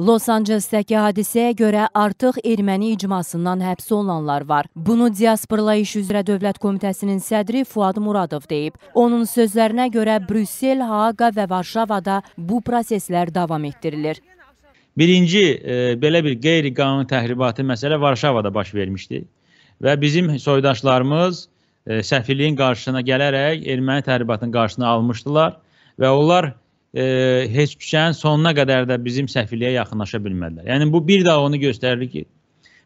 Los Ancelesdəki hadisəyə görə artıq erməni icmasından həbs olunanlar var. Bunu Diasporla İş üzrə Dövlət Komitəsinin sədri Fuad Muradov deyib. Onun sözlərinə görə Brüssel, Haaqa və Varşavada bu proseslər davam etdirilir. Birinci e, belə bir qeyri-qanuni təhribatı məsələ Varşavada baş vermişdi və bizim soydaşlarımız e, səfirliyin qarşısına gələrək erməni təhribatının qarşısına almışdılar və onlar e, heç küçənin sonuna qədər də bizim səfiliyə yaxınlaşa bilmədilər. Yəni bu bir daha onu göstərir ki,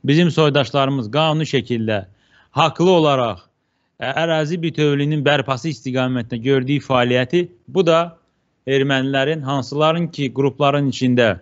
bizim soydaşlarımız qanuni şəkildə haqlı olaraq ərazi bütövlüyünün bərpası istiqamətində gördüyü fəaliyyəti bu da ermənilərin hansıların ki, qrupların içində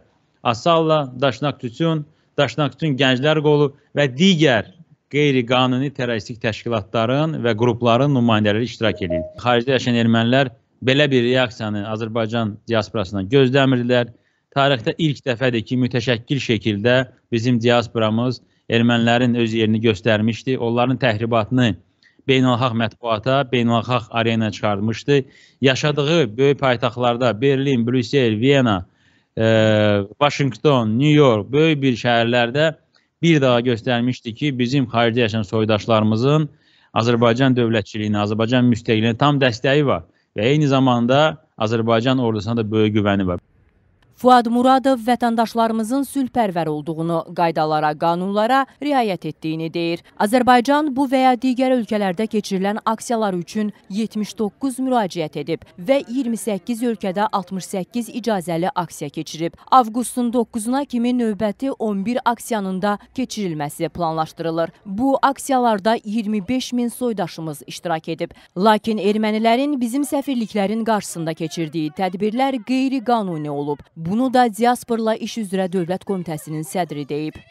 Asalla, Daşnaq Tütün, Daşnaq Tütün Gənclər Qolu və digər qeyri-qanuni tərəvizlik təşkilatların və qrupların nümayəndələri iştirak edir. Xaricdə yaşayan ermənilər belə bir reaksiyanı Azərbaycan diasporasından gözləmirdilər. Tarixdə ilk dəfədir ki, mütəşəkkil şəkildə bizim diasporamız ermənilərin öz yerini göstərmişdi. Onların təhribatını beynəlxalq mətbuata, beynəlxalq arenaya çıxarmışdı. Yaşadığı böyük paytaxtlarda Berlin, Brüssel, Viyana, e, Washington, New York böyük bir şəhərlərdə bir daha göstərmişdi ki, bizim xaricdə yaşayan soydaşlarımızın Azərbaycan dövlətçiliyini, Azərbaycan müstəqilliyini tam dəstəyi var və eyni zamanda Azərbaycan ordusuna da böyük güvəni var. Fuad Muradov vətəndaşlarımızın sülhpərvər olduğunu, qaydalara, qanunlara riayət etdiyini deyir. Azərbaycan bu və ya digər ölkələrdə keçirilən aksiyalar üçün 79 müraciət edib və 28 ölkədə 68 icazəli aksiya keçirib. Avqustun 9-una kimi növbəti 11 aksiyanın da keçirilməsi planlaşdırılır. Bu aksiyalarda 25 min soydaşımız iştirak edib. Lakin ermənilərin bizim səfirliklərin qarşısında keçirdiyi tədbirlər qeyri-qanuni olub. Bunu da diasporla iş üzrə Dövlət Komitəsinin sədri deyib.